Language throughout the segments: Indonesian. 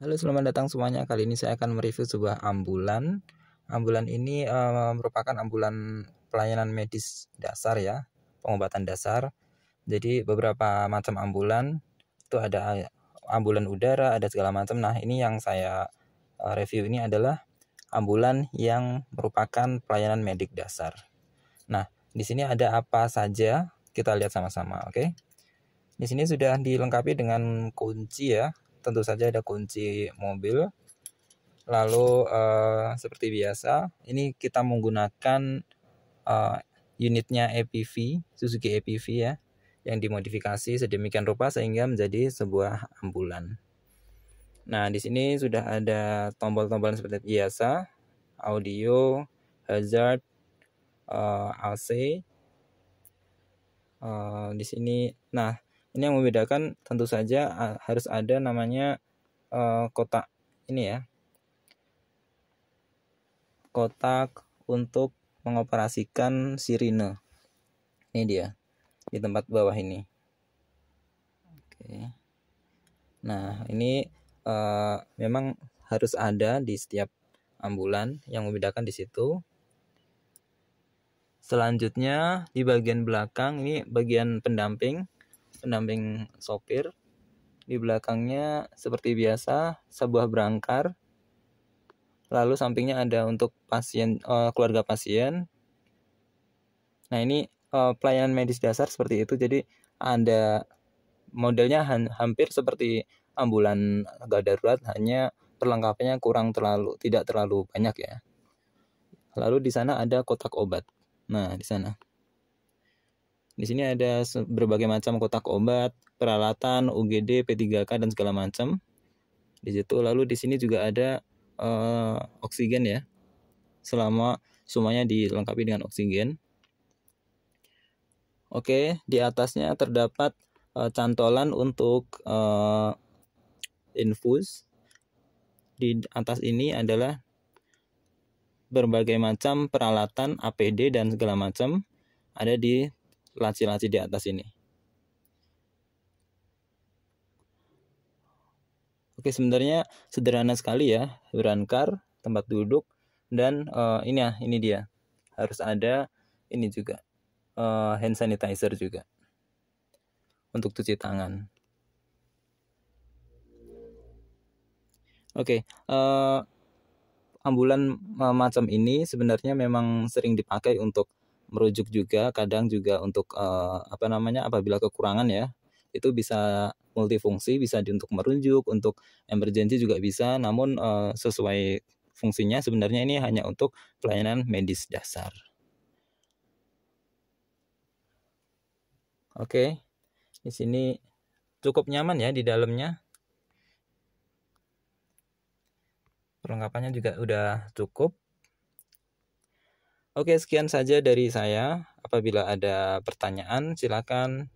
Halo, selamat datang semuanya. Kali ini saya akan mereview sebuah ambulan. Ambulan ini uh, merupakan ambulan pelayanan medis dasar ya, pengobatan dasar. Jadi beberapa macam ambulan itu ada ambulan udara, ada segala macam. Nah, ini yang saya eh, review ini adalah ambulan yang merupakan pelayanan medik dasar. Nah, di sini ada apa saja? Kita lihat sama-sama, oke? Okay? Di sini sudah dilengkapi dengan kunci ya, tentu saja ada kunci mobil. Lalu uh, seperti biasa, ini kita menggunakan uh, unitnya EPV, Suzuki EPV ya, yang dimodifikasi sedemikian rupa sehingga menjadi sebuah ambulan. Nah, di sini sudah ada tombol-tombol seperti biasa, audio, hazard, uh, eh, AC. Uh, di sini, nah ini yang membedakan tentu saja harus ada namanya uh, e, kotak ini ya. Kotak untuk mengoperasikan sirine. Ini dia di tempat bawah ini. Oke. Nah, ini uh, memang harus ada di setiap ambulan yang membedakan di situ. Selanjutnya di bagian belakang ini bagian pendamping pendamping sopir. Di belakangnya seperti biasa sebuah berangkar. Lalu sampingnya ada untuk pasien uh, keluarga pasien. Nah, ini uh, pelayanan medis dasar seperti itu. Jadi ada modelnya hampir seperti ambulan darurat hanya perlengkapannya kurang terlalu tidak terlalu banyak ya. Lalu di sana ada kotak obat. Nah, di sana. Di sini ada berbagai macam kotak obat, peralatan, UGD, P3K dan segala macam. Di situ lalu di sini juga ada uh, oksigen ya. Selama semuanya dilengkapi dengan oksigen. Oke, di atasnya terdapat uh, cantolan untuk uh, infus. Di atas ini adalah berbagai macam peralatan APD dan segala macam ada di laci-laci di atas ini. Oke, sebenarnya sederhana sekali ya, berangkar, tempat duduk, dan uh, ini ya, ini dia. Harus ada ini juga, uh, hand sanitizer juga. Untuk cuci tangan. Oke, uh, ambulan uh, macam ini sebenarnya memang sering dipakai untuk merujuk juga kadang juga untuk uh, apa namanya apabila kekurangan ya itu bisa multifungsi bisa di untuk merujuk untuk emergensi juga bisa namun uh, sesuai fungsinya sebenarnya ini hanya untuk pelayanan medis dasar. Oke. Di sini cukup nyaman ya di dalamnya. Perlengkapannya juga udah cukup. Oke, sekian saja dari saya. Apabila ada pertanyaan, silakan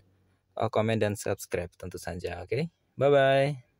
uh, komen dan subscribe tentu saja. Oke, bye bye.